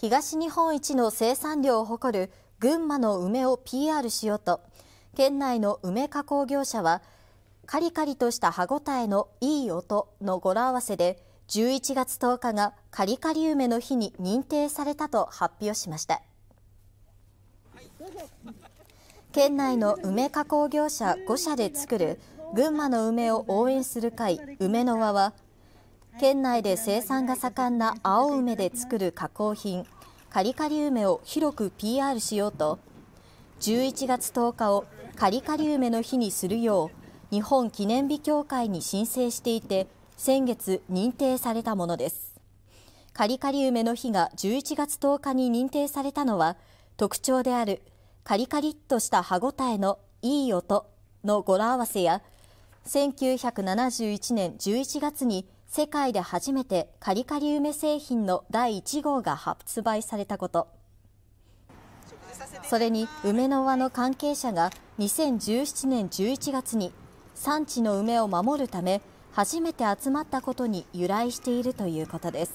東日本一の生産量を誇る群馬の梅を PR しようと県内の梅加工業者はカリカリとした歯ごたえのいい音の語呂合わせで11月10日がカリカリ梅の日に認定されたと発表しました県内の梅加工業者5社で作る群馬の梅を応援する会梅の輪は県内で生産が盛んな青梅で作る加工品カリカリ梅を広く PR しようと11月10日をカリカリ梅の日にするよう日本記念日協会に申請していて先月認定されたものですカリカリ梅の日が11月10日に認定されたのは特徴であるカリカリっとした歯ごたえのいい音の語呂合わせや1971年11月に世界で初めてカリカリ梅製品の第1号が発売されたことそれに梅の輪の関係者が2017年11月に産地の梅を守るため初めて集まったことに由来しているということです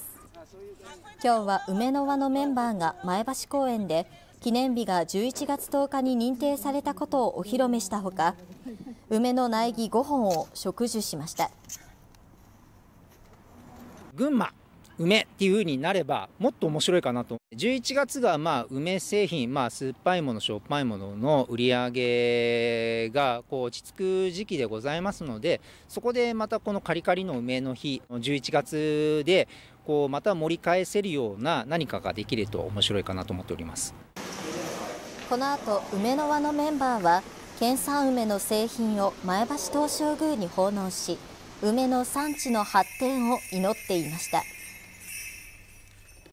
今日は梅の輪のメンバーが前橋公園で記念日が11月10日に認定されたことをお披露目したほか梅の苗木5本を植樹しました群馬梅っていう風になればもっと面白いかなと11月がまあ梅製品、まあ、酸っぱいものしょっぱいものの売り上げがこう落ち着く時期でございますのでそこでまたこのカリカリの梅の日11月でこうまた盛り返せるような何かができると面白いかなと思っておりますこの後梅の輪のメンバーは県産梅の製品を前橋東照宮に奉納し梅の産地の発展を祈っていました。